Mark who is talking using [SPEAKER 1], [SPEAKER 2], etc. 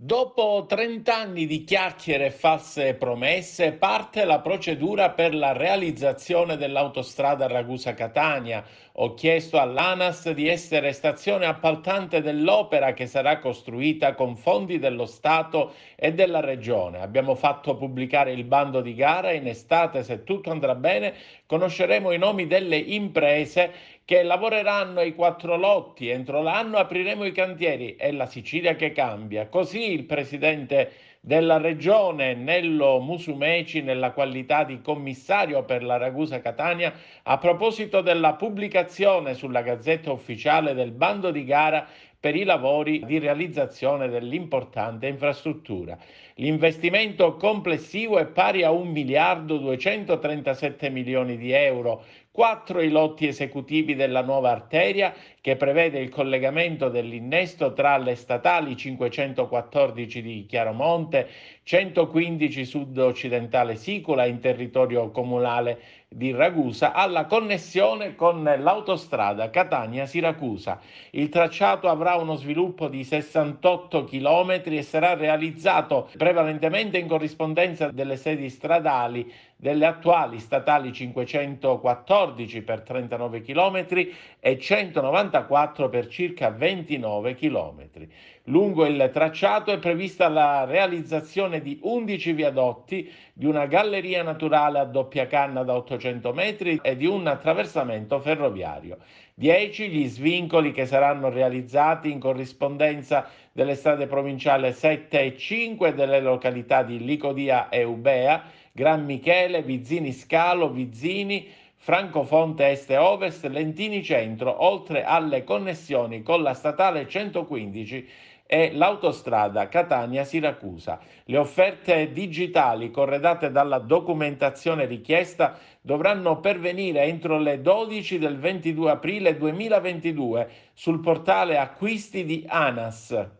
[SPEAKER 1] Dopo 30 anni di chiacchiere e false promesse parte la procedura per la realizzazione dell'autostrada Ragusa-Catania. Ho chiesto all'ANAS di essere stazione appaltante dell'opera che sarà costruita con fondi dello Stato e della Regione. Abbiamo fatto pubblicare il bando di gara e in estate, se tutto andrà bene, conosceremo i nomi delle imprese che lavoreranno ai quattro lotti. Entro l'anno apriremo i cantieri. È la Sicilia che cambia. Così il presidente della regione Nello Musumeci nella qualità di commissario per la Ragusa Catania a proposito della pubblicazione sulla Gazzetta Ufficiale del bando di gara per i lavori di realizzazione dell'importante infrastruttura. L'investimento complessivo è pari a 1 miliardo 237 milioni di euro, quattro i lotti esecutivi della nuova arteria che prevede il collegamento dell'innesto tra le statali 514 di Chiaromonte Brigate, 115 Sud Occidentale Sicula in territorio comunale di Ragusa alla connessione con l'autostrada Catania-Siracusa. Il tracciato avrà uno sviluppo di 68 km e sarà realizzato prevalentemente in corrispondenza delle sedi stradali delle attuali statali 514 per 39 km e 194 per circa 29 km. Lungo il tracciato è prevista la realizzazione realizzazione di 11 viadotti, di una galleria naturale a doppia canna da 800 metri e di un attraversamento ferroviario. 10 gli svincoli che saranno realizzati in corrispondenza delle strade provinciali 7 e 5 delle località di Licodia e Ubea, Gran Michele, Vizzini Scalo, Vizzini, Francofonte Est e Ovest, Lentini Centro, oltre alle connessioni con la statale 115 e l'autostrada Catania-Siracusa. Le offerte digitali corredate dalla documentazione richiesta dovranno pervenire entro le 12 del 22 aprile 2022 sul portale acquisti di ANAS.